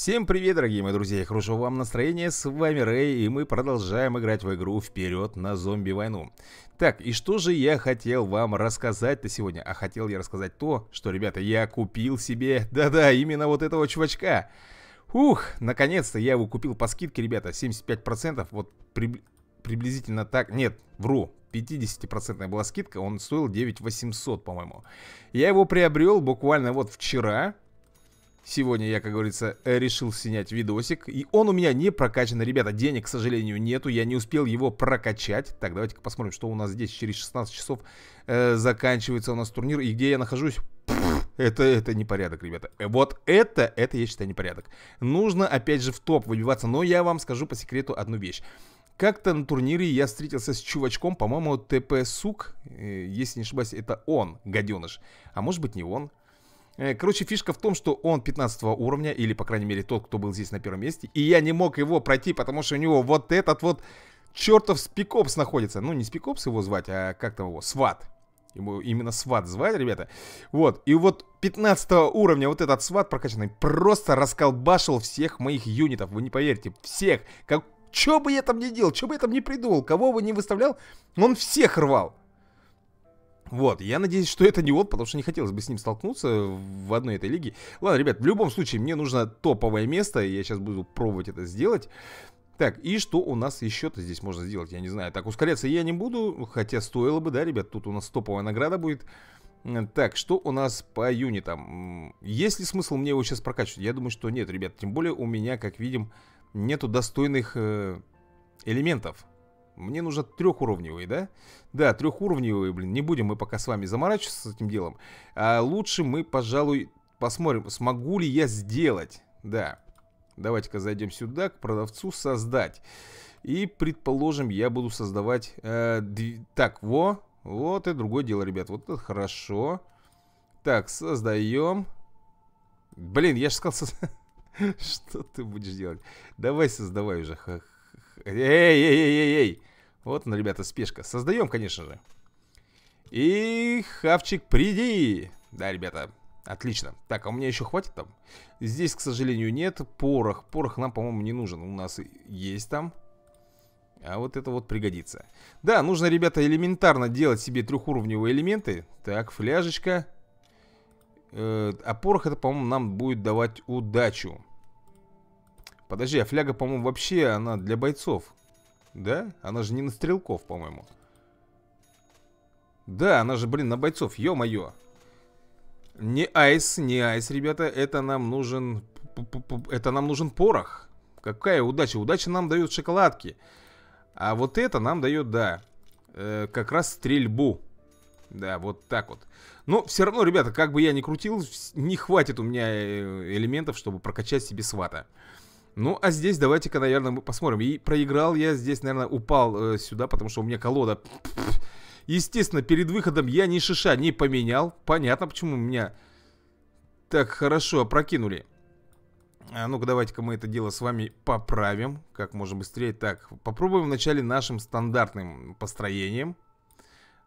Всем привет, дорогие мои друзья, Хорошего вам настроения, с вами Рэй, и мы продолжаем играть в игру «Вперед на зомби-войну». Так, и что же я хотел вам рассказать-то сегодня? А хотел я рассказать то, что, ребята, я купил себе, да-да, именно вот этого чувачка. Ух, наконец-то я его купил по скидке, ребята, 75%, вот при... приблизительно так, нет, вру, 50% была скидка, он стоил 9800, по-моему. Я его приобрел буквально вот вчера, Сегодня я, как говорится, э, решил снять видосик. И он у меня не прокачан. Ребята, денег, к сожалению, нету. Я не успел его прокачать. Так, давайте-ка посмотрим, что у нас здесь через 16 часов э, заканчивается у нас турнир. И где я нахожусь? Это, это непорядок, ребята. Э, вот это, это, я считаю, непорядок. Нужно, опять же, в топ выбиваться. Но я вам скажу по секрету одну вещь. Как-то на турнире я встретился с чувачком, по-моему, ТП Сук, э, если не ошибаюсь, это он, гаденыш. А может быть не он, Э, короче, фишка в том, что он 15 уровня, или, по крайней мере, тот, кто был здесь на первом месте. И я не мог его пройти, потому что у него вот этот вот чертов спикопс находится. Ну, не спикопс его звать, а как там его? Сват. Ему именно сват звать, ребята. Вот, и вот 15 уровня вот этот сват прокачанный просто расколбашил всех моих юнитов. Вы не поверите, всех. Как... Чё бы я там не делал, что бы я там не придумал, кого бы не выставлял, он всех рвал. Вот, я надеюсь, что это не он, потому что не хотелось бы с ним столкнуться в одной этой лиге. Ладно, ребят, в любом случае, мне нужно топовое место, я сейчас буду пробовать это сделать. Так, и что у нас еще-то здесь можно сделать, я не знаю. Так, ускоряться я не буду, хотя стоило бы, да, ребят, тут у нас топовая награда будет. Так, что у нас по юнитам? Есть ли смысл мне его сейчас прокачивать? Я думаю, что нет, ребят, тем более у меня, как видим, нету достойных э, элементов мне нужно трехуровневые, да? Да, трехуровневые, блин, не будем мы пока с вами заморачиваться с этим делом. А лучше мы, пожалуй, посмотрим, смогу ли я сделать. Да. Давайте-ка зайдем сюда, к продавцу «Создать». И, предположим, я буду создавать... Э, дв... Так, во. Вот и другое дело, ребят. Вот это хорошо. Так, создаем. Блин, я же сказал... Что ты будешь делать? Давай создавай уже. Эй, эй, эй, эй, эй. Вот он, ребята, спешка. Создаем, конечно же. И хавчик, приди! Да, ребята, отлично. Так, а у меня еще хватит там? Здесь, к сожалению, нет. Порох. Порох нам, по-моему, не нужен. У нас есть там. А вот это вот пригодится. Да, нужно, ребята, элементарно делать себе трехуровневые элементы. Так, фляжечка. Э, а порох это, по-моему, нам будет давать удачу. Подожди, а фляга, по-моему, вообще она для бойцов. Да? Она же не на стрелков, по-моему. Да, она же, блин, на бойцов, ё-моё. Не айс, не айс, ребята, это нам нужен... Это нам нужен порох. Какая удача. Удача нам дают шоколадки. А вот это нам дает, да, э, как раз стрельбу. Да, вот так вот. Но все равно, ребята, как бы я ни крутил, не хватит у меня э, элементов, чтобы прокачать себе свата. Ну, а здесь давайте-ка, наверное, мы посмотрим. И проиграл я здесь, наверное, упал э, сюда, потому что у меня колода... Естественно, перед выходом я ни шиша не поменял. Понятно, почему меня так хорошо опрокинули. А ну-ка, давайте-ка мы это дело с вами поправим Как можно быстрее Так, попробуем вначале нашим стандартным построением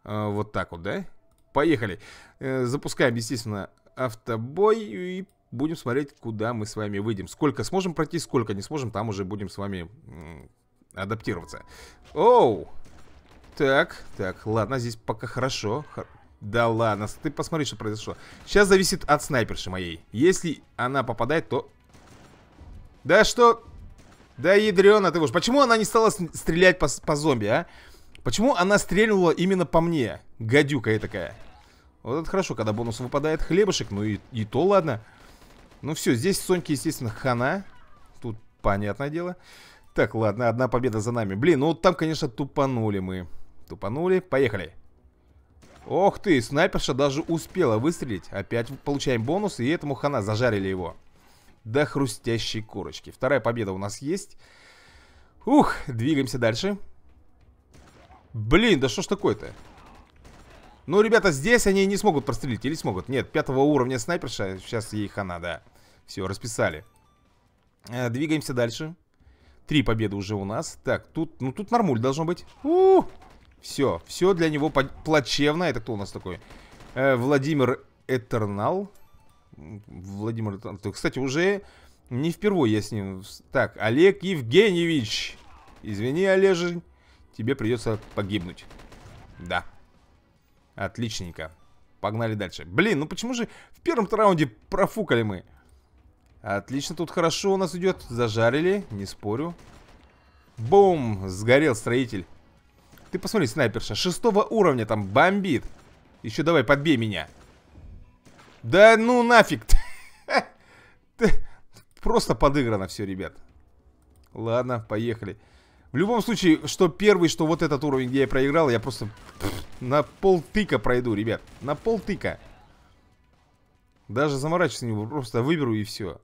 э, Вот так вот, да? Поехали э, Запускаем, естественно, автобой И будем смотреть, куда мы с вами выйдем. Сколько сможем пройти, сколько не сможем, там уже будем с вами адаптироваться. Оу! Так, так, ладно, здесь пока хорошо. Хор... Да ладно, ты посмотри, что произошло. Сейчас зависит от снайперши моей. Если она попадает, то... Да что... Да ядрена ты уж. Почему она не стала стрелять по, по зомби, а? Почему она стрельнула именно по мне? Гадюка я такая. Вот это хорошо, когда бонус выпадает хлебушек. Ну и, и то ладно. Ну все, здесь Соньки, естественно, хана. Тут понятное дело. Так, ладно, одна победа за нами. Блин, ну там, конечно, тупанули мы. Тупанули. Поехали. Ох ты, снайперша даже успела выстрелить. Опять получаем бонус, и этому хана зажарили его. До хрустящей корочки. Вторая победа у нас есть. Ух, двигаемся дальше. Блин, да что ж такое-то? Ну, ребята, здесь они не смогут прострелить. Или смогут? Нет, пятого уровня снайперша. Сейчас ей хана, да. Все, расписали. Э, двигаемся дальше. Три победы уже у нас. Так, тут, ну тут нормуль должно быть. У -у -у! Все, все для него плачевно. Это кто у нас такой? Э, Владимир Этернал. Владимир Этернал. Кстати, уже не впервые я с ним. Так, Олег Евгеньевич. Извини, Олежень, Тебе придется погибнуть. Да. Отличненько. Погнали дальше. Блин, ну почему же в первом раунде профукали мы? Отлично, тут хорошо у нас идет. Зажарили, не спорю. Бум! Сгорел строитель. Ты посмотри, снайперша, шестого уровня там бомбит. Еще давай, подбей меня. Да ну нафиг. Просто подыграно все, ребят. Ладно, поехали. В любом случае, что первый, что вот этот уровень, где я проиграл, я просто на полтыка пройду, ребят. На полтыка. Даже заморачиваться не буду, просто выберу и все.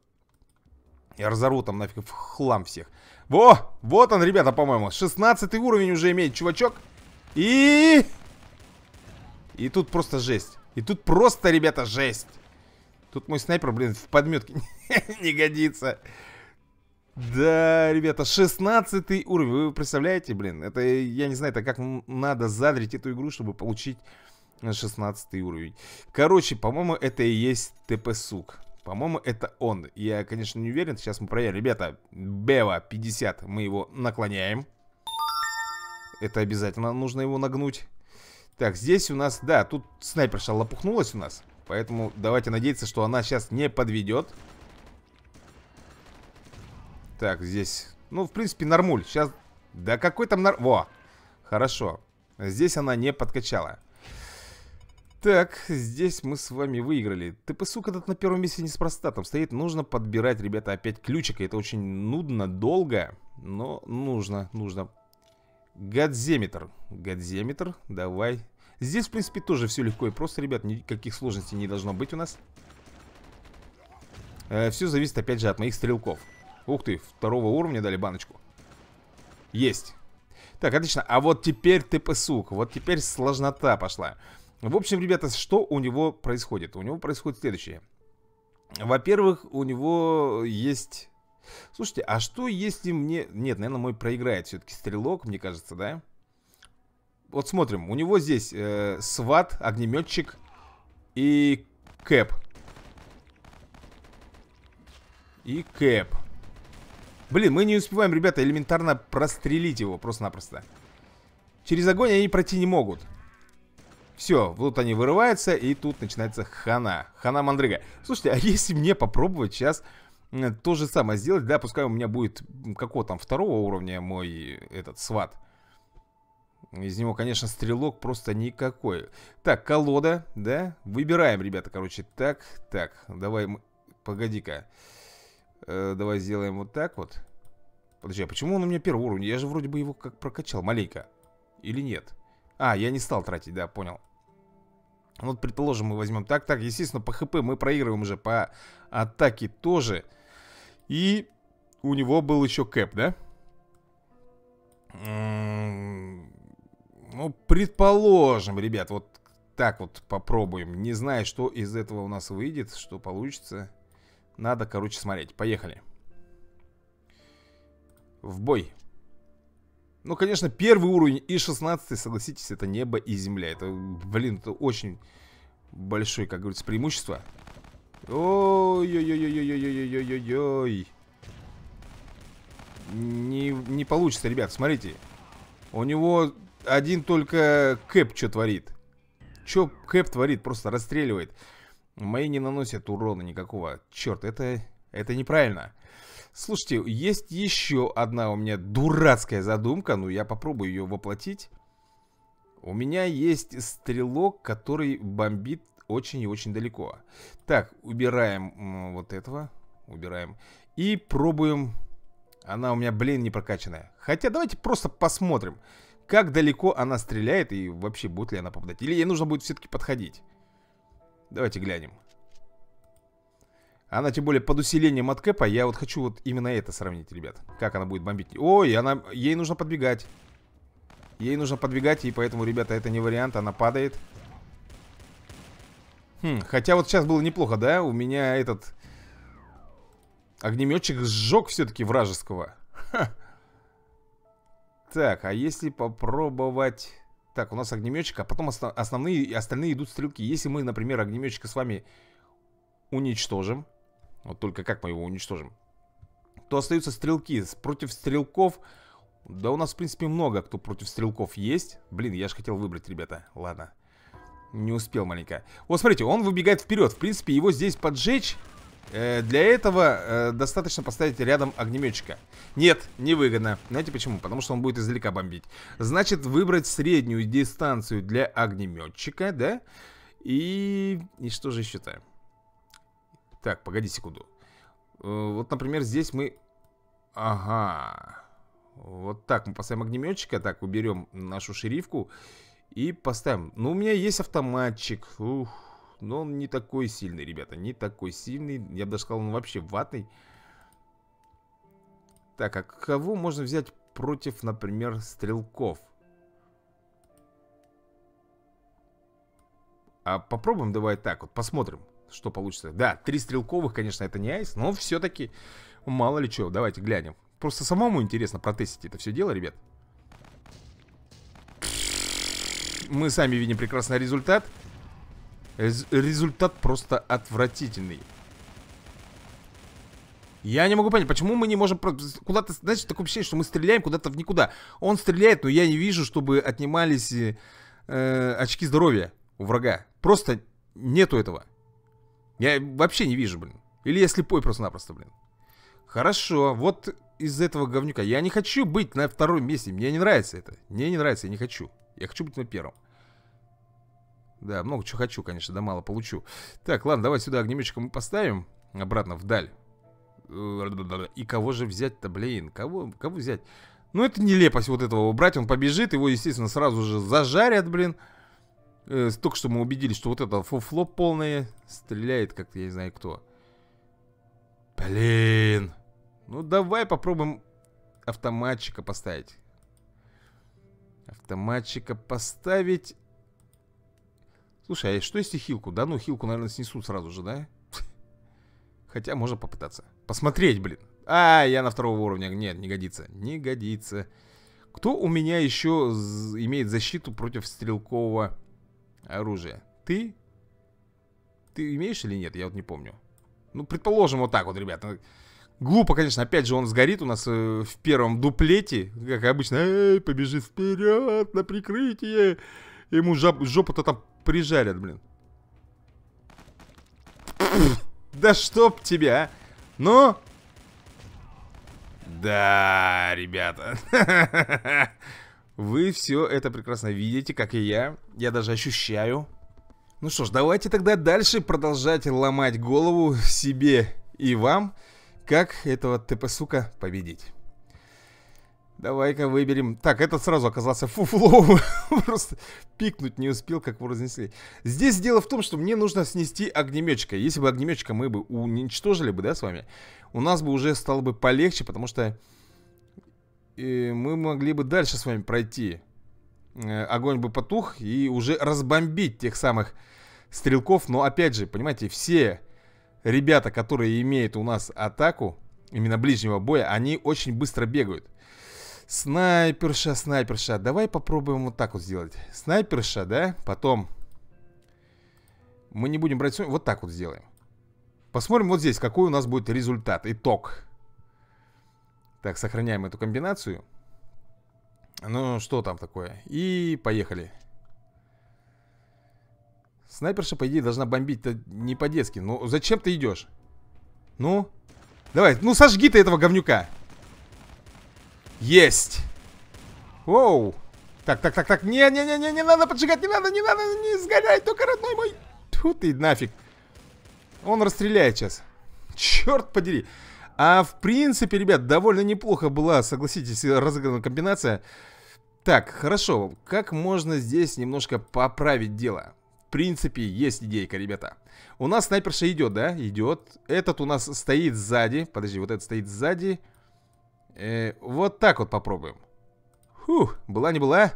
Я разорву там нафиг в хлам всех. Во! Вот он, ребята, по-моему. 16 уровень уже имеет чувачок. И... И тут просто жесть. И тут просто, ребята, жесть. Тут мой снайпер, блин, в подметке не годится. Да, ребята, 16 уровень. Вы представляете, блин? Это, я не знаю, это как надо задрить эту игру, чтобы получить 16 уровень. Короче, по-моему, это и есть ТП-сук. По-моему, это он. Я, конечно, не уверен. Сейчас мы проверим. Ребята, Бева 50. Мы его наклоняем. Это обязательно нужно его нагнуть. Так, здесь у нас... Да, тут снайперша лопухнулась у нас. Поэтому давайте надеяться, что она сейчас не подведет. Так, здесь... Ну, в принципе, нормуль. Сейчас... Да какой там нар... Во! Хорошо. Здесь она не подкачала. Так, здесь мы с вами выиграли. ТПСУК этот на первом месте неспроста. Там стоит, нужно подбирать, ребята, опять ключик. Это очень нудно, долго, но нужно, нужно. Гадземетр. Гадземетр, давай. Здесь, в принципе, тоже все легко и просто, ребят. Никаких сложностей не должно быть у нас. Э, все зависит, опять же, от моих стрелков. Ух ты, второго уровня дали баночку. Есть. Так, отлично. А вот теперь ТПСУК. Вот теперь сложнота пошла. В общем, ребята, что у него происходит? У него происходит следующее. Во-первых, у него есть... Слушайте, а что если мне... Нет, наверное, мой проиграет все-таки стрелок, мне кажется, да? Вот смотрим, у него здесь э, сват, огнеметчик и кэп. И кэп. Блин, мы не успеваем, ребята, элементарно прострелить его просто-напросто. Через огонь они пройти не могут. Все, вот они вырываются, и тут начинается хана. Хана мандрыга. Слушайте, а если мне попробовать сейчас то же самое сделать, да, пускай у меня будет какого там второго уровня мой этот сват. Из него, конечно, стрелок просто никакой. Так, колода, да? Выбираем, ребята, короче. Так, так, давай, погоди-ка. Э, давай сделаем вот так вот. Подожди, а почему он у меня первого уровня? Я же вроде бы его как прокачал маленько. Или нет? А, я не стал тратить, да, понял. Вот, предположим, мы возьмем так, так, естественно, по хп мы проигрываем уже, по атаке тоже. И у него был еще кэп, да? Ну, предположим, ребят, вот так вот попробуем. Не знаю, что из этого у нас выйдет, что получится. Надо, короче, смотреть. Поехали. В бой. Ну, конечно, первый уровень и 16, согласитесь, это небо и земля. Это, блин, это очень большое, как говорится, преимущество. Ой-ой-ой-ой-ой-ой-ой-ой-ой-ой. Не, не получится, ребят, смотрите. У него один только Кэп что творит. Что Кэп творит? Просто расстреливает. Мои не наносят урона никакого. Черт, это, это неправильно. Слушайте, есть еще одна у меня дурацкая задумка, ну я попробую ее воплотить. У меня есть стрелок, который бомбит очень и очень далеко. Так, убираем вот этого, убираем. И пробуем... Она у меня, блин, не прокачанная. Хотя давайте просто посмотрим, как далеко она стреляет и вообще будет ли она попадать. Или ей нужно будет все-таки подходить. Давайте глянем. Она тем более под усилением от Кэпа. Я вот хочу вот именно это сравнить, ребят. Как она будет бомбить. Ой, она... ей нужно подбегать. Ей нужно подбегать, и поэтому, ребята, это не вариант. Она падает. Хм, хотя вот сейчас было неплохо, да? У меня этот... Огнеметчик сжег все-таки вражеского. Ха. Так, а если попробовать... Так, у нас огнеметчик, а потом основ... основные остальные идут стрелки. Если мы, например, огнеметчика с вами уничтожим, вот только как мы его уничтожим? То остаются стрелки. Против стрелков... Да у нас, в принципе, много кто против стрелков есть. Блин, я же хотел выбрать, ребята. Ладно. Не успел маленько. Вот, смотрите, он выбегает вперед. В принципе, его здесь поджечь... Э, для этого э, достаточно поставить рядом огнеметчика Нет, невыгодно Знаете почему? Потому что он будет издалека бомбить Значит, выбрать среднюю дистанцию для огнеметчика, да? И... И что же еще-то? Так, погоди секунду. Э, вот, например, здесь мы... Ага. Вот так, мы поставим огнеметчика. Так, уберем нашу шерифку. И поставим. Ну, у меня есть автоматчик. Ух. Но он не такой сильный, ребята. Не такой сильный. Я бы даже сказал, он вообще ватный. Так, а кого можно взять против, например, стрелков? А попробуем давай так вот, посмотрим что получится. Да, три стрелковых, конечно, это не айс, но все-таки мало ли чего. Давайте глянем. Просто самому интересно протестить это все дело, ребят. Мы сами видим прекрасный результат. результат просто отвратительный. Я не могу понять, почему мы не можем куда-то, знаете, такое ощущение, что мы стреляем куда-то в никуда. Он стреляет, но я не вижу, чтобы отнимались э, очки здоровья у врага. Просто нету этого. Я вообще не вижу, блин. Или я слепой просто-напросто, блин. Хорошо, вот из этого говнюка. Я не хочу быть на втором месте. Мне не нравится это. Мне не нравится, я не хочу. Я хочу быть на первом. Да, много чего хочу, конечно, да мало получу. Так, ладно, давай сюда огнеметчика мы поставим. Обратно вдаль. И кого же взять-то, блин? Кого, кого взять? Ну, это нелепость вот этого брать. Он побежит, его, естественно, сразу же зажарят, Блин э, только что мы убедились, что вот это фуфло полное стреляет как-то, я не знаю кто. Блин. Ну давай попробуем автоматчика поставить. Автоматчика поставить. Слушай, а что если хилку? Да ну хилку, наверное, снесут сразу же, да? Хотя можно попытаться. Посмотреть, блин. А, я на второго уровня. Нет, не годится. Не годится. Кто у меня еще имеет защиту против стрелкового оружие. Ты? Ты имеешь или нет? Я вот не помню. Ну, предположим, вот так вот, ребята. Глупо, конечно, опять же он сгорит у нас э, в первом дуплете, как обычно, эй, побежит вперед на прикрытие. Ему жопу-то там прижарят, блин. Да чтоб тебя, а! Ну? Да, ребята. Вы все это прекрасно видите, как и я. Я даже ощущаю. Ну что ж, давайте тогда дальше продолжать ломать голову себе и вам, как этого ТП-сука победить. Давай-ка выберем... Так, этот сразу оказался фуфловым. Просто пикнуть не успел, как вы разнесли. Здесь дело в том, что мне нужно снести огнеметчика. Если бы огнеметчика мы бы уничтожили бы, да, с вами, у нас бы уже стало бы полегче, потому что мы могли бы дальше с вами пройти. Э, огонь бы потух и уже разбомбить тех самых стрелков. Но опять же, понимаете, все ребята, которые имеют у нас атаку, именно ближнего боя, они очень быстро бегают. Снайперша, снайперша. Давай попробуем вот так вот сделать. Снайперша, да? Потом мы не будем брать... Вот так вот сделаем. Посмотрим вот здесь, какой у нас будет результат, итог. Так, сохраняем эту комбинацию. Ну, что там такое? И поехали. Снайперша, по идее, должна бомбить-то не по-детски. Ну, зачем ты идешь? Ну? Давай, ну сожги ты этого говнюка. Есть! Оу! Так, так, так, так, не-не-не-не, не надо поджигать, не надо, не надо, не сгоряй, только родной мой. Тут ты нафиг. Он расстреляет сейчас. Черт подери. А в принципе, ребят, довольно неплохо была, согласитесь, разыграна комбинация. Так, хорошо, как можно здесь немножко поправить дело? В принципе, есть идейка, ребята. У нас снайперша идет, да? Идет. Этот у нас стоит сзади. Подожди, вот этот стоит сзади. Э, вот так вот попробуем. Фух, была не была.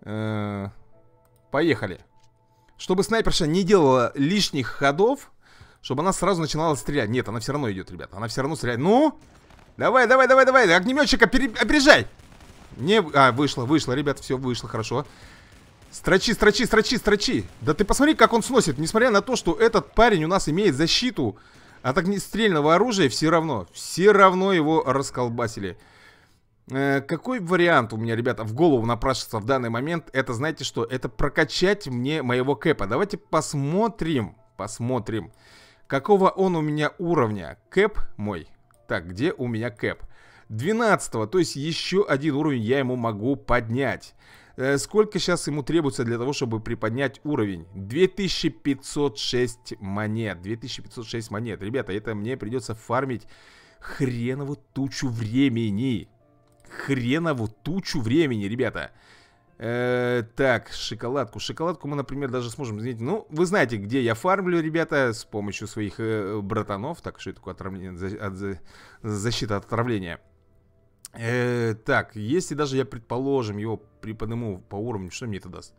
Э, поехали. Чтобы снайперша не делала лишних ходов, чтобы она сразу начинала стрелять. Нет, она все равно идет, ребят. Она все равно стреляет. Ну! Давай, давай, давай, давай. огнеметчика опере... опережай. Не... А, вышло, вышло, ребят. Все, вышло, хорошо. Строчи, строчи, строчи, строчи. Да ты посмотри, как он сносит. Несмотря на то, что этот парень у нас имеет защиту от огнестрельного оружия, все равно, все равно его расколбасили. Э, какой вариант у меня, ребята, в голову напрашивается в данный момент? Это, знаете что, это прокачать мне моего кэпа. Давайте посмотрим. Посмотрим. Какого он у меня уровня? Кэп мой. Так, где у меня кэп? 12, то есть еще один уровень я ему могу поднять. Э, сколько сейчас ему требуется для того, чтобы приподнять уровень? 2506 монет. 2506 монет. Ребята, это мне придется фармить хренову тучу времени. Хренову тучу времени, ребята. Ребята. Э, так, шоколадку. Шоколадку мы, например, даже сможем, извините. Ну, вы знаете, где я фармлю, ребята, с помощью своих э, братанов. Так, что это такое отравление? За, от, за, защита от отравления. Э, так, если даже я, предположим, его приподниму по уровню, что мне это даст?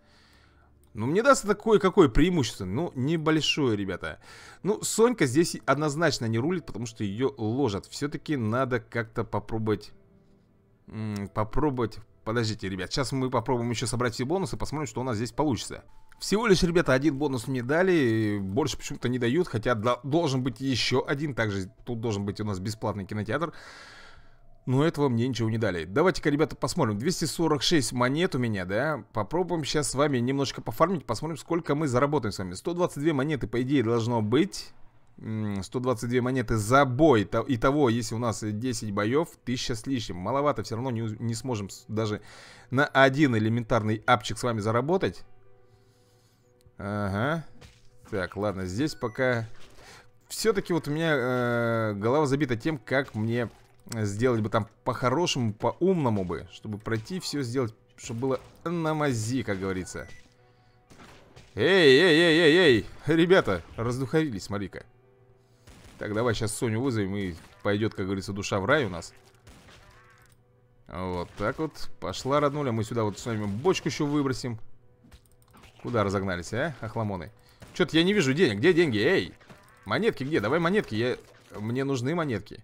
Ну, мне даст такое какое преимущество. Ну, небольшое, ребята. Ну, Сонька здесь однозначно не рулит, потому что ее ложат. Все-таки надо как-то попробовать... Попробовать Подождите, ребят, сейчас мы попробуем еще собрать все бонусы, посмотрим, что у нас здесь получится. Всего лишь, ребята, один бонус мне дали, больше почему-то не дают, хотя должен быть еще один, также тут должен быть у нас бесплатный кинотеатр. Но этого мне ничего не дали. Давайте-ка, ребята, посмотрим. 246 монет у меня, да? Попробуем сейчас с вами немножко пофармить, посмотрим, сколько мы заработаем с вами. 122 монеты, по идее, должно быть. 122 монеты за бой. Итого, если у нас 10 боев, 1000 с лишним. Маловато, все равно не, не сможем даже на один элементарный апчик с вами заработать. Ага. Так, ладно, здесь пока... Все-таки вот у меня э, голова забита тем, как мне сделать бы там по-хорошему, по-умному бы. Чтобы пройти все сделать, чтобы было на мази, как говорится. Эй, эй, эй, эй, эй, ребята, раздухарились, смотри-ка. Так, давай сейчас Соню вызовем и пойдет, как говорится, душа в рай у нас. Вот так вот. Пошла роднуля. Мы сюда вот с вами бочку еще выбросим. Куда разогнались, а, охламоны? Что-то я не вижу денег. Где деньги? Эй! Монетки где? Давай монетки. Я... Мне нужны монетки.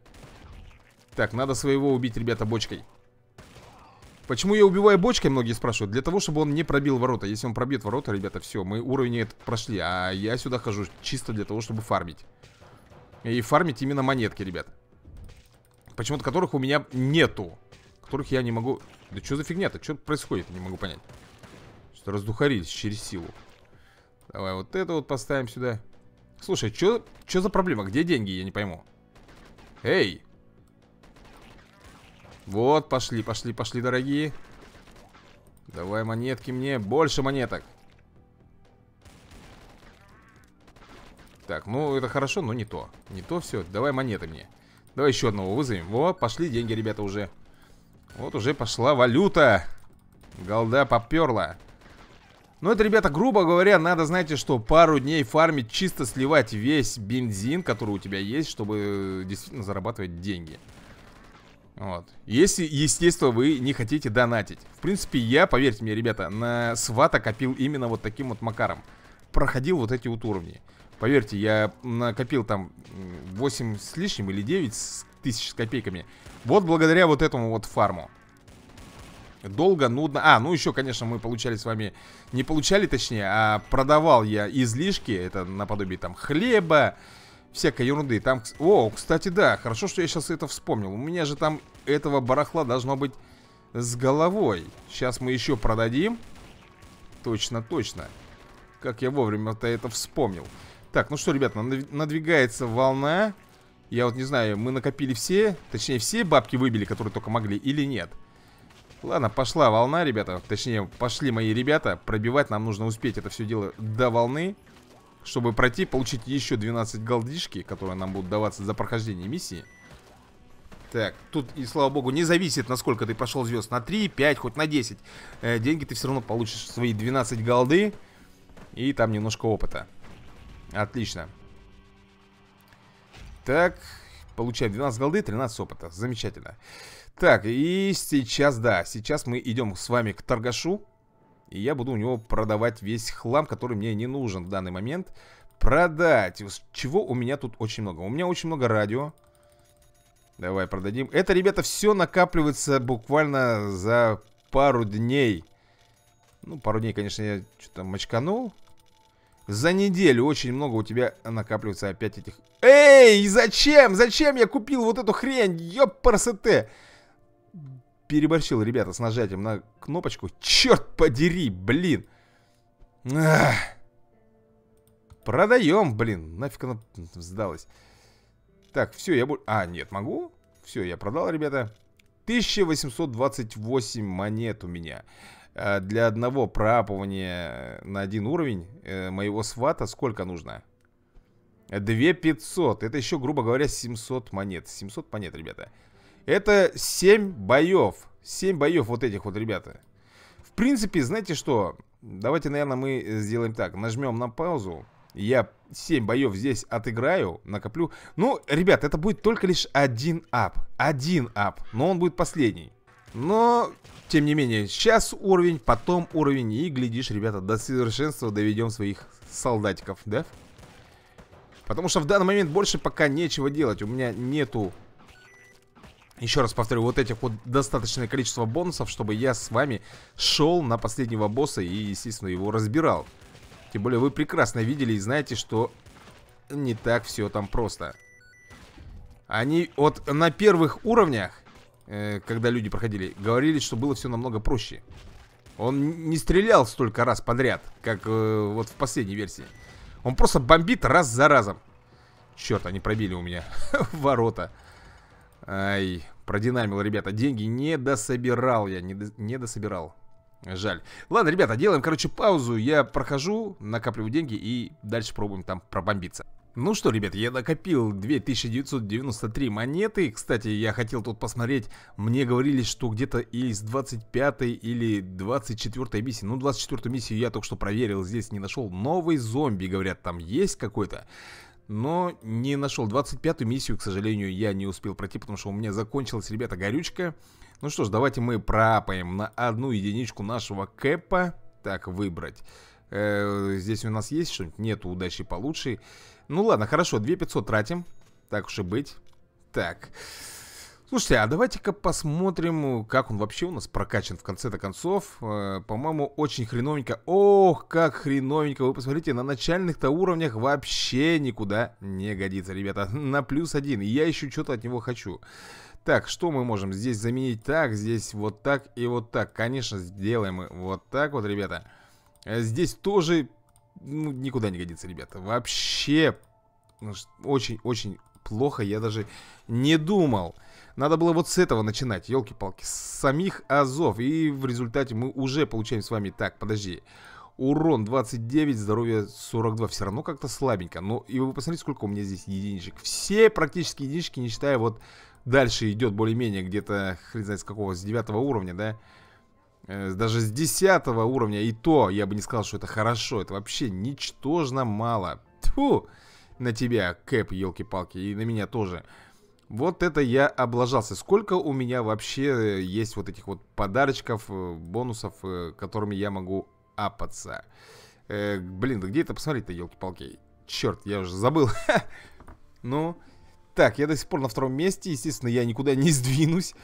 Так, надо своего убить, ребята, бочкой. Почему я убиваю бочкой, многие спрашивают? Для того, чтобы он не пробил ворота. Если он пробьет ворота, ребята, все, мы уровень этот прошли. А я сюда хожу чисто для того, чтобы фармить. И фармить именно монетки, ребят Почему-то которых у меня нету Которых я не могу... Да что за фигня-то? Что происходит? Не могу понять Что раздухарились через силу Давай вот это вот поставим сюда Слушай, что за проблема? Где деньги? Я не пойму Эй! Вот, пошли, пошли, пошли, дорогие Давай монетки мне Больше монеток Так, ну это хорошо, но не то. Не то все. Давай монеты мне. Давай еще одного вызовем. Во, пошли деньги, ребята, уже. Вот уже пошла валюта. Голда поперла. Но ну, это, ребята, грубо говоря, надо, знаете, что пару дней фармить, чисто сливать весь бензин, который у тебя есть, чтобы э, действительно зарабатывать деньги. Вот. Если, естественно, вы не хотите донатить. В принципе, я, поверьте мне, ребята, на свата копил именно вот таким вот макаром. Проходил вот эти вот уровни. Поверьте, я накопил там 8 с лишним или 9 с тысяч с копейками. Вот благодаря вот этому вот фарму. Долго, нудно. А, ну еще, конечно, мы получали с вами... Не получали, точнее, а продавал я излишки. Это наподобие там хлеба, всякой ерунды. Там... О, кстати, да, хорошо, что я сейчас это вспомнил. У меня же там этого барахла должно быть с головой. Сейчас мы еще продадим. Точно, точно. Как я вовремя-то это вспомнил. Так, ну что, ребята, надвигается волна. Я вот не знаю, мы накопили все, точнее все бабки выбили, которые только могли, или нет. Ладно, пошла волна, ребята. Точнее, пошли мои ребята. Пробивать нам нужно успеть это все дело до волны. Чтобы пройти, получить еще 12 голдишки, которые нам будут даваться за прохождение миссии. Так, тут, и слава богу, не зависит, насколько ты пошел звезд. На 3, 5, хоть на 10. Э, деньги ты все равно получишь свои 12 голды. И там немножко опыта. Отлично. Так, получаем 12 голды, 13 опыта. Замечательно. Так, и сейчас, да, сейчас мы идем с вами к торгашу. И я буду у него продавать весь хлам, который мне не нужен в данный момент. Продать. Чего у меня тут очень много? У меня очень много радио. Давай продадим. Это, ребята, все накапливается буквально за пару дней. Ну, пару дней, конечно, я что-то мочканул. За неделю очень много у тебя накапливается опять этих... Эй, зачем? Зачем я купил вот эту хрень? Ёпарсете! Переборщил, ребята, с нажатием на кнопочку. Черт подери, блин! Ах. Продаем, блин. Нафиг она сдалась. Так, все, я буду... А, нет, могу? Все, я продал, ребята. 1828 монет у меня. Э, для одного проапывания на один уровень э, моего свата сколько нужно? 2500. Это еще, грубо говоря, 700 монет. 700 монет, ребята. Это 7 боев. 7 боев вот этих вот, ребята. В принципе, знаете что? Давайте, наверное, мы сделаем так. Нажмем на паузу. Я 7 боев здесь отыграю, накоплю. Ну, ребят, это будет только лишь один ап. Один ап. Но он будет последний. Но, тем не менее, сейчас уровень, потом уровень. И, глядишь, ребята, до совершенства доведем своих солдатиков, да? Потому что в данный момент больше пока нечего делать. У меня нету... Еще раз повторю, вот этих вот достаточное количество бонусов, чтобы я с вами шел на последнего босса и, естественно, его разбирал. Тем более вы прекрасно видели и знаете, что не так все там просто. Они вот на первых уровнях Э, когда люди проходили, говорили, что было все намного проще. Он не стрелял столько раз подряд, как э, вот в последней версии. Он просто бомбит раз за разом. Черт, они пробили у меня ворота. Ай, продинамил, ребята, деньги не дособирал я, не, до, не дособирал. Жаль. Ладно, ребята, делаем, короче, паузу. Я прохожу, накапливаю деньги и дальше пробуем там пробомбиться. Ну что, ребят, я накопил 2993 монеты. Кстати, я хотел тут посмотреть, мне говорили, что где-то из 25 или 24 миссии. Ну, 24 миссию я только что проверил, здесь не нашел. Новый зомби, говорят, там есть какой-то. Но не нашел. 25-ю миссию, к сожалению, я не успел пройти, потому что у меня закончилась, ребята, горючка. Ну что ж, давайте мы пропаем на одну единичку нашего Кэпа. Так, выбрать. Э, здесь у нас есть что-нибудь? Нету удачи получше. Ну ладно, хорошо, 2500 тратим. Так уж и быть. Так. Слушайте, а давайте-ка посмотрим, как он вообще у нас прокачан в конце-то концов. Э, По-моему, очень хреновенько. Ох, как хреновенько. Вы посмотрите, на начальных-то уровнях вообще никуда не годится, ребята. На плюс один. И я еще что-то от него хочу. Так, что мы можем здесь заменить так, здесь вот так и вот так. Конечно, сделаем мы вот так вот, ребята. Э, здесь тоже ну, никуда не годится, ребята. Вообще очень-очень ну, плохо, я даже не думал. Надо было вот с этого начинать, елки-палки, с самих азов. И в результате мы уже получаем с вами... Так, подожди. Урон 29, здоровье 42. Все равно как-то слабенько. Но и вы посмотрите, сколько у меня здесь единичек. Все практически единички, не считая вот дальше идет более-менее где-то, хрен знает с какого, с 9 уровня, да? Э, даже с 10 уровня, и то, я бы не сказал, что это хорошо. Это вообще ничтожно мало. Тьфу! На тебя, Кэп, елки-палки, и на меня тоже. Вот это я облажался. Сколько у меня вообще э, есть вот этих вот подарочков, э, бонусов, которыми я могу апаться? Э, блин, да где это посмотреть-то, елки-палки? Черт, я уже забыл. Ну... Так, я до сих пор на втором месте, естественно, я никуда не сдвинусь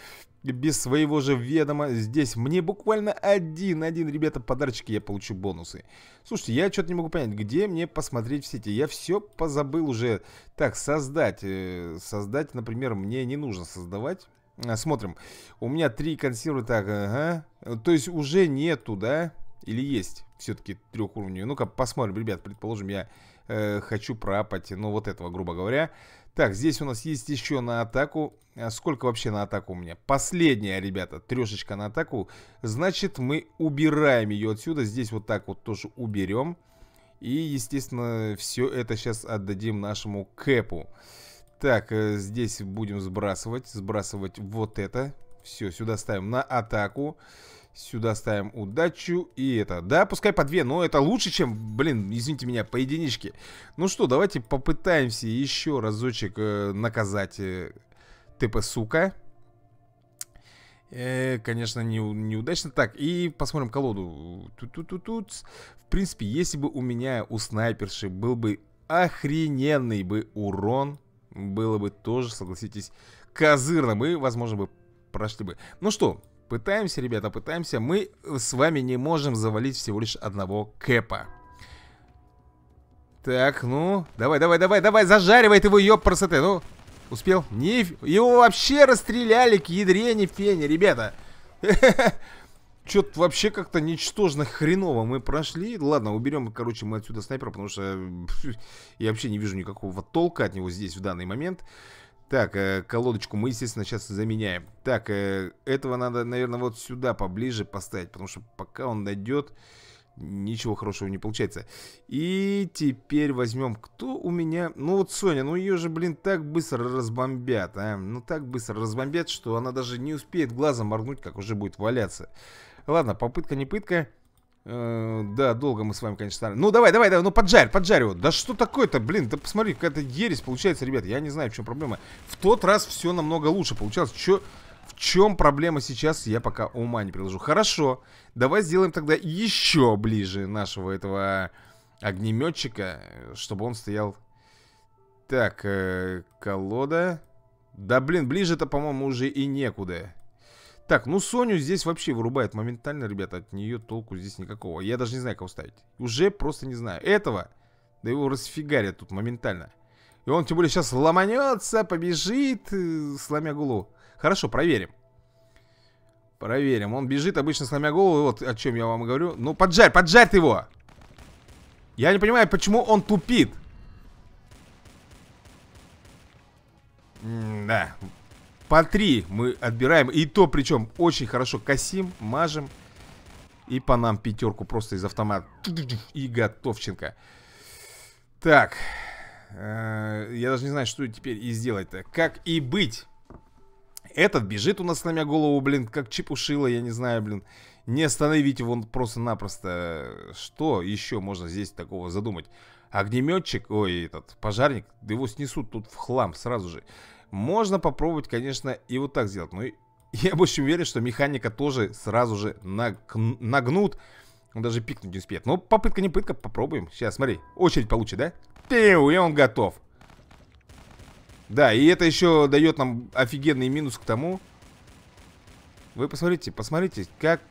без своего же ведома. Здесь мне буквально один-один, ребята, подарочки, я получу бонусы. Слушайте, я что-то не могу понять, где мне посмотреть в сети. Я все позабыл уже. Так, создать. Э, создать, например, мне не нужно создавать. А, смотрим. У меня три консервы. Так, ага. То есть уже нету, да? Или есть все-таки трехуровневые? Ну-ка, посмотрим, ребят. Предположим, я э, хочу пропать, ну, вот этого, грубо говоря. Так, здесь у нас есть еще на атаку. А сколько вообще на атаку у меня? Последняя, ребята, трешечка на атаку. Значит, мы убираем ее отсюда. Здесь вот так вот тоже уберем. И, естественно, все это сейчас отдадим нашему Кэпу. Так, э, здесь будем сбрасывать. Сбрасывать вот это. Все, сюда ставим на атаку. Атаку. Сюда ставим удачу и это. Да, пускай по две, но это лучше, чем, блин, извините меня, по единичке. Ну что, давайте попытаемся еще разочек э, наказать э, ТП, сука. Э, конечно, не, неудачно. Так, и посмотрим колоду. Тут, тут, тут, тут. В принципе, если бы у меня у снайперши был бы охрененный бы урон, было бы тоже, согласитесь, козырно мы возможно, бы прошли бы. Ну что, Пытаемся, ребята, пытаемся. Мы с вами не можем завалить всего лишь одного Кэпа. Так, ну, давай, давай, давай, давай, зажаривает его, ёпрсоте, ну, успел? Не, его вообще расстреляли к ядре, фене, ребята. Что-то вообще как-то ничтожно хреново мы прошли. Ладно, уберем, короче, мы отсюда снайпера, потому что я вообще не вижу никакого толка от него здесь в данный момент. Так, э, колодочку мы, естественно, сейчас заменяем. Так, э, этого надо, наверное, вот сюда поближе поставить, потому что пока он дойдет, ничего хорошего не получается. И теперь возьмем, кто у меня... Ну вот Соня, ну ее же, блин, так быстро разбомбят, а. Ну так быстро разбомбят, что она даже не успеет глазом моргнуть, как уже будет валяться. Ладно, попытка не пытка. Э, да, долго мы с вами, конечно, стали. Ну, давай, давай, давай, ну поджарь, поджарь Да что такое-то, блин, да посмотри, какая-то ересь получается, ребята. Я не знаю, в чем проблема. В тот раз все намного лучше получалось. Че, в чем проблема сейчас, я пока ума не приложу. Хорошо, давай сделаем тогда еще ближе нашего этого огнеметчика, чтобы он стоял... Так, э, колода... Да, блин, ближе-то, по-моему, уже и некуда. Так, ну Соню здесь вообще вырубает моментально, ребята. От нее толку здесь никакого. Я даже не знаю, кого ставить. Уже просто не знаю. Этого, да его расфигарят тут моментально. И он тем более сейчас ломанется, побежит, э, сломя голову. Хорошо, проверим. Проверим. Он бежит обычно сломя голову. Вот о чем я вам говорю. Ну, поджарь, поджарь его! Я не понимаю, почему он тупит. М да, по три мы отбираем. И то причем очень хорошо косим, мажем. И по нам пятерку просто из автомата. И готовченко. Так. Э, я даже не знаю, что теперь и сделать-то. Как и быть. Этот бежит у нас, на меня голову, блин, как чепушило, я не знаю, блин. Не остановить его просто-напросто. Что еще можно здесь такого задумать? Огнеметчик, ой, этот пожарник, да его снесут тут в хлам сразу же. Можно попробовать, конечно, и вот так сделать. Но я больше уверен, что механика тоже сразу же наг... нагнут. Он даже пикнуть не успеет. Но попытка не пытка, попробуем. Сейчас, смотри, очередь получит, да? Теу, и он готов. Да, и это еще дает нам офигенный минус к тому. Вы посмотрите, посмотрите, как,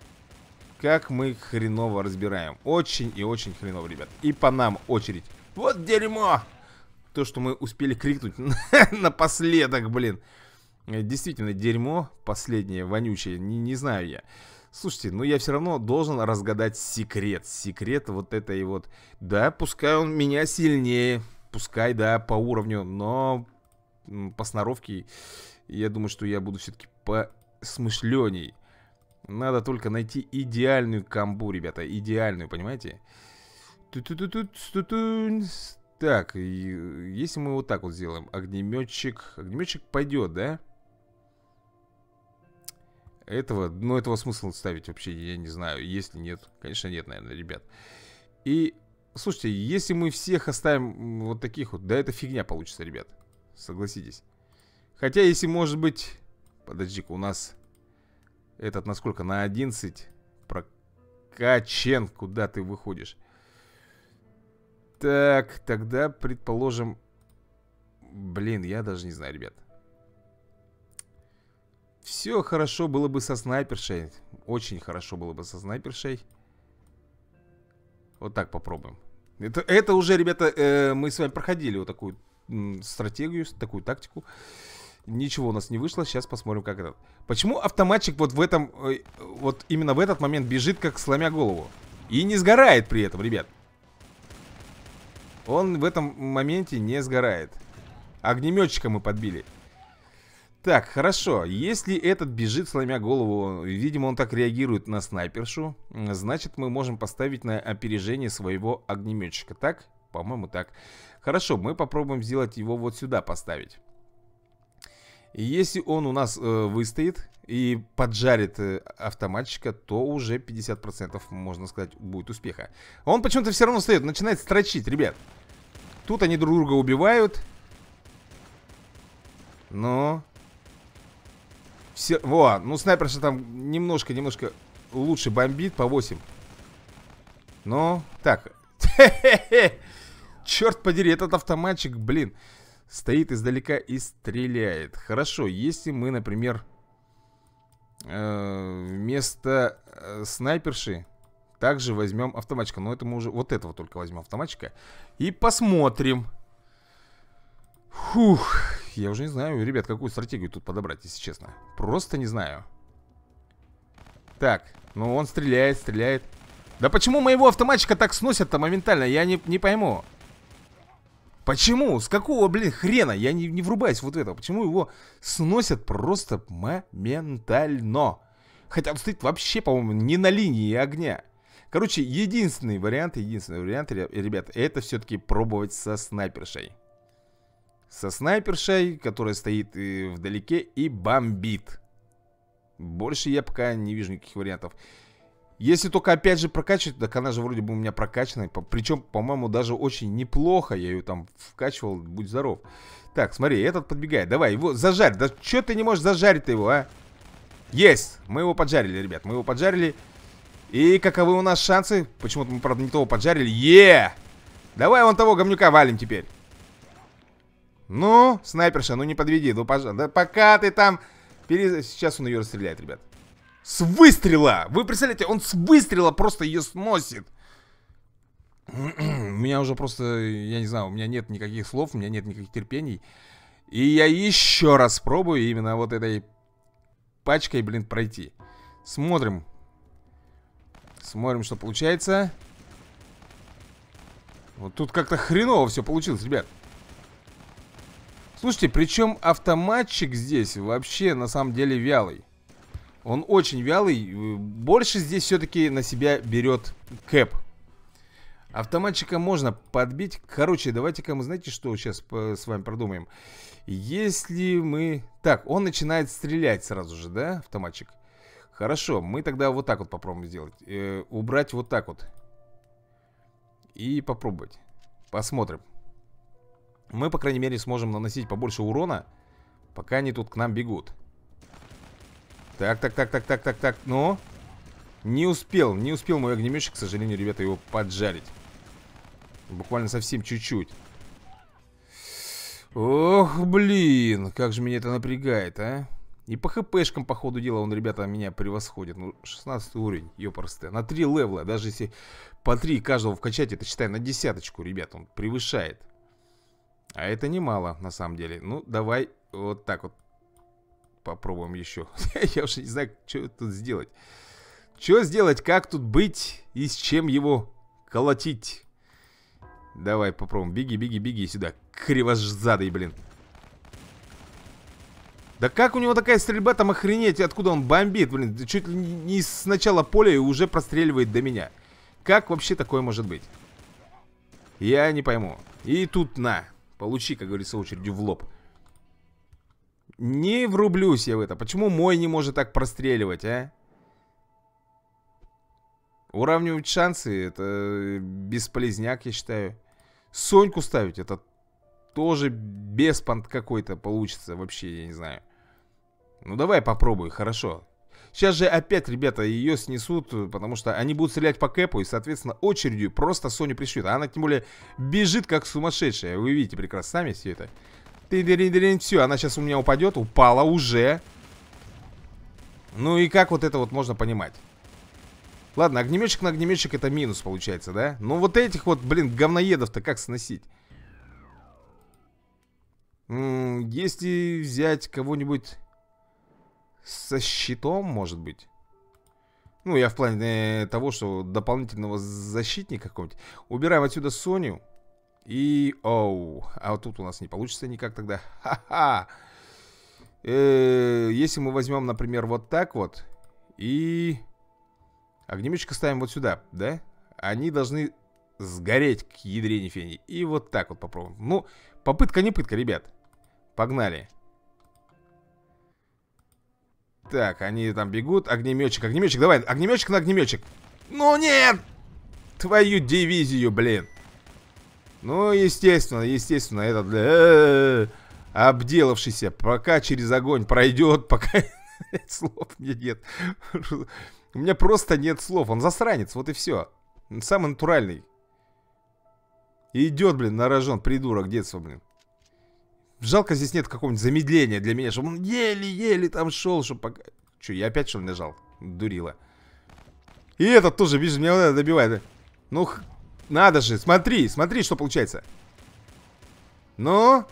как мы хреново разбираем. Очень и очень хреново, ребят. И по нам очередь. Вот дерьмо! то, что мы успели крикнуть напоследок, блин. Э, действительно, дерьмо последнее, вонючее, не, не знаю я. Слушайте, ну я все равно должен разгадать секрет. Секрет вот этой вот... Да, пускай он меня сильнее, пускай, да, по уровню, но по сноровке я думаю, что я буду все-таки посмышленней. Надо только найти идеальную камбу, ребята, идеальную, понимаете? Так, э, если мы вот так вот сделаем, огнеметчик... Огнеметчик пойдет, да? Этого, ну этого смысла ставить вообще, я не знаю. Если нет, конечно нет, наверное, ребят. И, слушайте, если мы всех оставим вот таких вот, да это фигня получится, ребят. Согласитесь. Хотя, если, может быть... Подожди-ка, у нас этот насколько? На 11 прокачен. Куда ты выходишь? Так, тогда, предположим... Блин, я даже не знаю, ребят. Все хорошо было бы со снайпершей. Очень хорошо было бы со снайпершей. Вот так попробуем. Это, это уже, ребята, э, мы с вами проходили вот такую м, стратегию, такую тактику. Ничего у нас не вышло. Сейчас посмотрим, как это. Почему автоматчик вот в этом, э, вот именно в этот момент бежит, как сломя голову? И не сгорает при этом, ребят. Он в этом моменте не сгорает. Огнеметчика мы подбили. Так, хорошо. Если этот бежит, сломя голову, видимо, он так реагирует на снайпершу, значит, мы можем поставить на опережение своего огнеметчика. Так? По-моему, так. Хорошо, мы попробуем сделать его вот сюда поставить. Если он у нас э, выстоит, и поджарит э, автоматчика, то уже 50%, можно сказать, будет успеха. Он почему-то все равно стоит, начинает строчить, ребят. Тут они друг друга убивают. Но... Все... Во, ну снайпер что там немножко-немножко лучше бомбит по 8. Но, так. Черт подери, этот автоматчик, блин, стоит издалека и стреляет. Хорошо, если мы, например, Э, вместо э, снайперши также возьмем автоматчика. Но это мы уже... Вот этого только возьмем автоматчика. И посмотрим. Фух. Я уже не знаю, ребят, какую стратегию тут подобрать, если честно. Просто не знаю. Так. Ну, он стреляет, стреляет. Да почему моего автоматчика так сносят-то моментально? Я не, не пойму. Почему? С какого, блин, хрена? Я не, не врубаюсь вот в это. Почему его сносят просто моментально? Хотя он стоит вообще, по-моему, не на линии огня. Короче, единственный вариант, единственный вариант, ребят, это все-таки пробовать со снайпершей. Со снайпершей, которая стоит вдалеке и бомбит. Больше я пока не вижу никаких вариантов. Если только опять же прокачивать, так она же вроде бы у меня прокачанная. Причем, по-моему, даже очень неплохо. Я ее там вкачивал, будь здоров. Так, смотри, этот подбегает. Давай, его зажарь. Да что ты не можешь зажарить его, а? Есть! Мы его поджарили, ребят. Мы его поджарили. И каковы у нас шансы? Почему-то мы, правда, не того поджарили. Е! Давай вон того говнюка валим теперь. Ну, снайперша, ну не подведи. Ну, пожалуйста. Да пока ты там... Перез... Сейчас он ее расстреляет, ребят. С выстрела! Вы представляете, он с выстрела просто ее сносит. У меня уже просто, я не знаю, у меня нет никаких слов, у меня нет никаких терпений. И я еще раз пробую именно вот этой пачкой, блин, пройти. Смотрим. Смотрим, что получается. Вот тут как-то хреново все получилось, ребят. Слушайте, причем автоматчик здесь вообще на самом деле вялый. Он очень вялый. Э, больше здесь все-таки на себя берет Кэп. Автоматчика можно подбить. Короче, давайте-ка мы, знаете, что сейчас э, с вами продумаем. Если мы... Так, он начинает стрелять сразу же, да, автоматчик? Хорошо, мы тогда вот так вот попробуем сделать. Э, убрать вот так вот. И попробовать. Посмотрим. Мы, по крайней мере, сможем наносить побольше урона, пока они тут к нам бегут. Так, так, так, так, так, так, так, но... Ну? Не успел, не успел мой огнеметчик, к сожалению, ребята, его поджарить. Буквально совсем чуть-чуть. Ох, блин, как же меня это напрягает, а. И по хпшкам, по ходу дела, он, ребята, меня превосходит. Ну, 16 уровень, ёпрсте. На 3 левла, даже если по 3 каждого вкачать, это, считай, на десяточку, ребят, он превышает. А это немало, на самом деле. Ну, давай вот так вот попробуем еще. Я уже не знаю, что тут сделать. Что сделать, как тут быть и с чем его колотить? Давай попробуем. Беги, беги, беги сюда. Кривозадый, блин. Да как у него такая стрельба, там охренеть, откуда он бомбит, блин. Чуть ли не с начала поля и уже простреливает до меня. Как вообще такое может быть? Я не пойму. И тут на. Получи, как говорится, очередью в лоб. Не врублюсь я в это. Почему мой не может так простреливать, а? Уравнивать шансы, это бесполезняк, я считаю. Соньку ставить, это тоже беспонт какой-то получится вообще, я не знаю. Ну давай попробуй, хорошо. Сейчас же опять, ребята, ее снесут, потому что они будут стрелять по кэпу, и, соответственно, очередью просто Соню пришьют. А она, тем более, бежит как сумасшедшая. Вы видите прекрасно сами все это. Все, она сейчас у меня упадет. Упала уже. Ну и как вот это вот можно понимать? Ладно, огнеметчик на огнеметчик это минус получается, да? Но вот этих вот, блин, говноедов-то как сносить? если взять кого-нибудь со щитом, может быть? Ну, я в плане э, того, что дополнительного защитника какого-нибудь. Убираем отсюда Соню. И, оу, а вот тут у нас не получится никак тогда. Ха-ха. Э, если мы возьмем, например, вот так вот и огнеметчика ставим вот сюда, да? Они должны сгореть к ядрене фени. И вот так вот попробуем. Ну, попытка не пытка, ребят. Погнали. Так, они там бегут. Огнеметчик, огнеметчик, давай. Огнеметчик на огнеметчик. Ну нет! Твою дивизию, блин. Ну, естественно, естественно, это э, э, обделавшийся, пока через огонь пройдет, пока слов мне нет. У меня просто нет слов. Он засранец, вот и все. Он самый натуральный. идет, блин, нарожен придурок детства, блин. Жалко, здесь нет какого-нибудь замедления для меня, чтобы он еле-еле там шел, чтобы пока... Че, я опять что ли нажал? Дурила. И этот тоже, видишь, меня вот это добивает. Ну, надо же, смотри, смотри, что получается. Ну?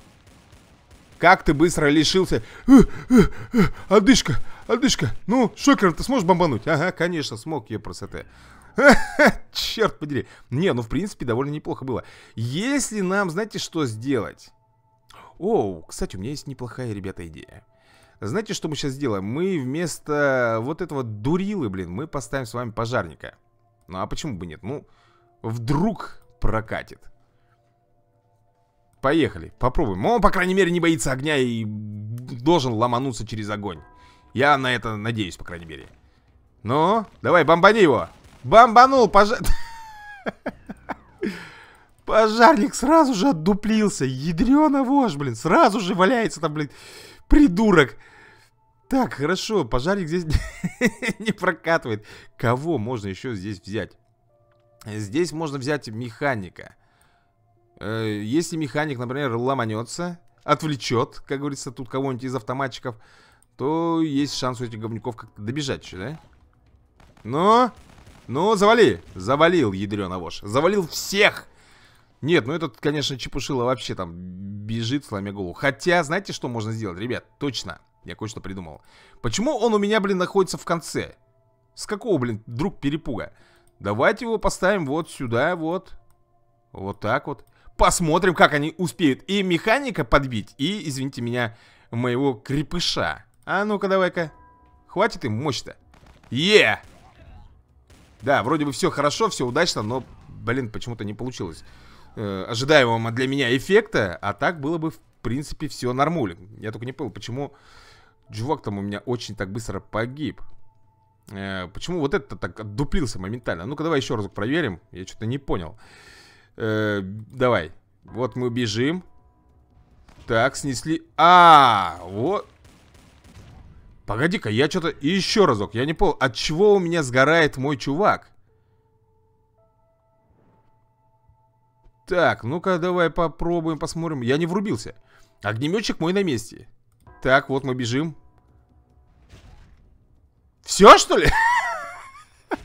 Как ты быстро лишился... Э, э, э, одышка, одышка. Ну, шокер, ты сможешь бомбануть? Ага, конечно, смог, ее красоты. Черт подери. Не, ну, в принципе, довольно неплохо было. Если нам, знаете, что сделать? О, кстати, у меня есть неплохая, ребята, идея. Знаете, что мы сейчас сделаем? Мы вместо вот этого дурилы, блин, мы поставим с вами пожарника. Ну, а почему бы нет? Ну, Вдруг прокатит. Поехали, попробуем. Он, по крайней мере, не боится огня и должен ломануться через огонь. Я на это надеюсь, по крайней мере. Ну, давай, бомбани его. Бомбанул, пожар... Пожарник сразу же отдуплился. Ядрена вож, блин. Сразу же валяется там, блин, придурок. Так, хорошо, пожарник здесь не прокатывает. Кого можно еще здесь взять? Здесь можно взять механика. Э, если механик, например, ломанется, отвлечет, как говорится, тут кого-нибудь из автоматчиков, то есть шанс у этих говнюков как-то добежать еще, да? Но, Ну, завали! Завалил, ядрена вож. Завалил всех! Нет, ну этот, конечно, Чепушила вообще там бежит, сломя голову. Хотя, знаете, что можно сделать, ребят? Точно, я кое-что придумал. Почему он у меня, блин, находится в конце? С какого, блин, друг перепуга? Давайте его поставим вот сюда, вот. Вот так вот. Посмотрим, как они успеют и механика подбить, и, извините меня, моего крепыша. А ну-ка, давай-ка. Хватит им мощь-то. Е! Yeah! Да, вроде бы все хорошо, все удачно, но, блин, почему-то не получилось э, ожидаемого для меня эффекта, а так было бы, в принципе, все нормули. Я только не понял, почему чувак там у меня очень так быстро погиб. Э, почему вот это так отдуплился моментально? Ну-ка давай еще разок проверим. Я что-то не понял. Э, давай. Вот мы бежим. Так, снесли. А, вот. Погоди-ка, я что-то... Еще разок. Я не понял, от чего у меня сгорает мой чувак? Так, ну-ка давай попробуем, посмотрим. Я не врубился. Огнеметчик мой на месте. Так, вот мы бежим. Все, что ли?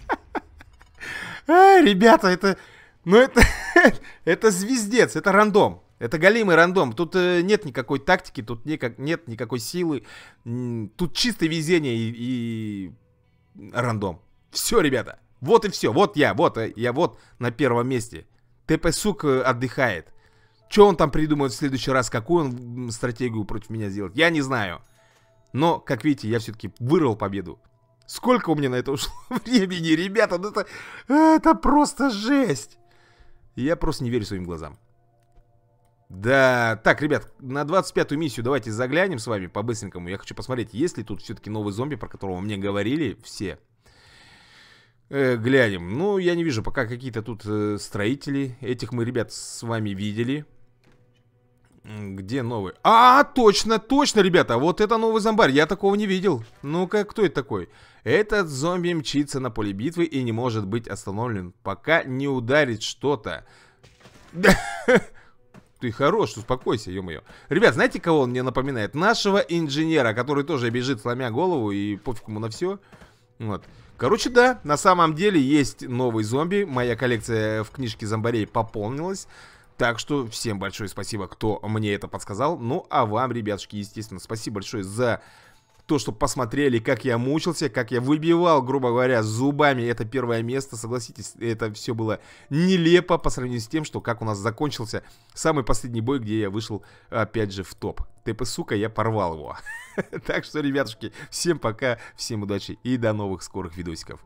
ребята, это... Ну, это... это звездец, это рандом. Это голимый рандом. Тут э, нет никакой тактики, тут нет никакой силы. Тут чистое везение и, рандом. Все, ребята. Вот и все. Вот я, вот э, я, вот на первом месте. ТП, сука, э, отдыхает. Что он там придумает в следующий раз? Какую он стратегию против меня сделает? Я не знаю. Но, как видите, я все-таки вырвал победу. Сколько у меня на это ушло времени, ребята? Ну это, это просто жесть. Я просто не верю своим глазам. Да, так, ребят, на 25-ю миссию давайте заглянем с вами по-быстренькому. Я хочу посмотреть, есть ли тут все-таки новый зомби, про которого мне говорили все. Э, глянем. Ну, я не вижу пока какие-то тут э, строители. Этих мы, ребят, с вами видели. Где новый? А, точно, точно, ребята, вот это новый зомбарь, я такого не видел. Ну-ка, кто это такой? Этот зомби мчится на поле битвы и не может быть остановлен, пока не ударит что-то. Ты хорош, успокойся, ё-моё. Ребят, знаете, кого он мне напоминает? Нашего инженера, который тоже бежит, сломя голову и пофиг ему на все. Вот. Короче, да, на самом деле есть новый зомби. Моя коллекция в книжке зомбарей пополнилась. Так что всем большое спасибо, кто мне это подсказал. Ну, а вам, ребятушки, естественно, спасибо большое за то, что посмотрели, как я мучился, как я выбивал, грубо говоря, зубами это первое место. Согласитесь, это все было нелепо по сравнению с тем, что как у нас закончился самый последний бой, где я вышел опять же в топ. ТП, сука, я порвал его. Так что, ребятушки, всем пока, всем удачи и до новых скорых видосиков.